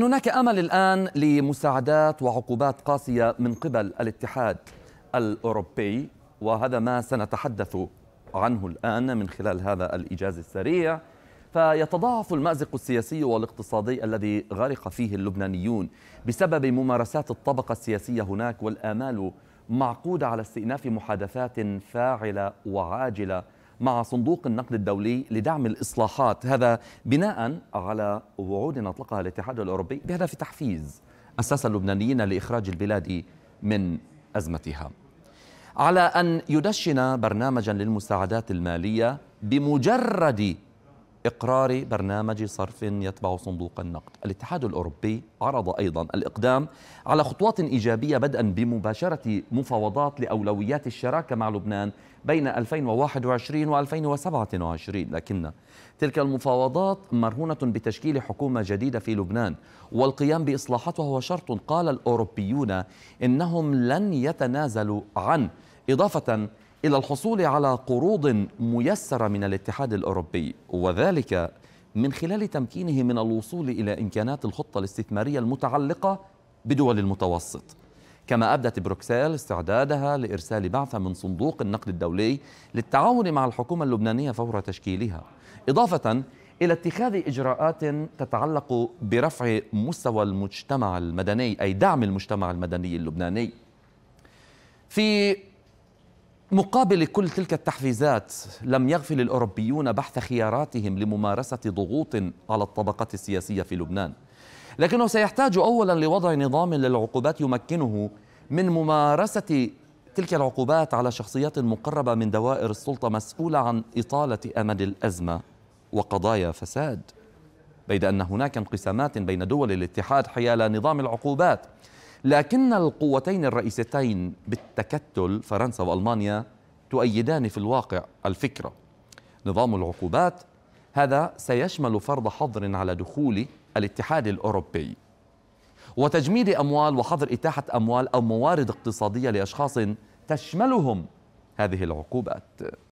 هناك امل الان لمساعدات وعقوبات قاسيه من قبل الاتحاد الاوروبي وهذا ما سنتحدث عنه الان من خلال هذا الايجاز السريع فيتضاعف المازق السياسي والاقتصادي الذي غرق فيه اللبنانيون بسبب ممارسات الطبقه السياسيه هناك والامال معقوده على استئناف محادثات فاعله وعاجله مع صندوق النقد الدولي لدعم الإصلاحات هذا بناء على وعود أطلقها الاتحاد الأوروبي بهدف تحفيز أساس اللبنانيين لإخراج البلاد من أزمتها على أن يدشن برنامجا للمساعدات المالية بمجرد إقرار برنامج صرف يتبع صندوق النقد الاتحاد الأوروبي عرض أيضا الإقدام على خطوات إيجابية بدءا بمباشرة مفاوضات لأولويات الشراكة مع لبنان بين 2021 و 2027 لكن تلك المفاوضات مرهونة بتشكيل حكومة جديدة في لبنان والقيام بإصلاحاتها هو شرط قال الأوروبيون إنهم لن يتنازلوا عنه إضافة إلى الحصول على قروض ميسرة من الاتحاد الأوروبي وذلك من خلال تمكينه من الوصول إلى إمكانات الخطة الاستثمارية المتعلقة بدول المتوسط كما أبدت بروكسل استعدادها لإرسال بعثة من صندوق النقد الدولي للتعاون مع الحكومة اللبنانية فور تشكيلها إضافة إلى اتخاذ إجراءات تتعلق برفع مستوى المجتمع المدني أي دعم المجتمع المدني اللبناني في مقابل كل تلك التحفيزات لم يغفل الأوروبيون بحث خياراتهم لممارسة ضغوط على الطبقه السياسية في لبنان لكنه سيحتاج أولا لوضع نظام للعقوبات يمكنه من ممارسة تلك العقوبات على شخصيات مقربة من دوائر السلطة مسؤولة عن إطالة أمد الأزمة وقضايا فساد بيد أن هناك انقسامات بين دول الاتحاد حيال نظام العقوبات لكن القوتين الرئيستين بالتكتل فرنسا والمانيا تؤيدان في الواقع الفكره نظام العقوبات هذا سيشمل فرض حظر على دخول الاتحاد الاوروبي وتجميد اموال وحظر اتاحه اموال او موارد اقتصاديه لاشخاص تشملهم هذه العقوبات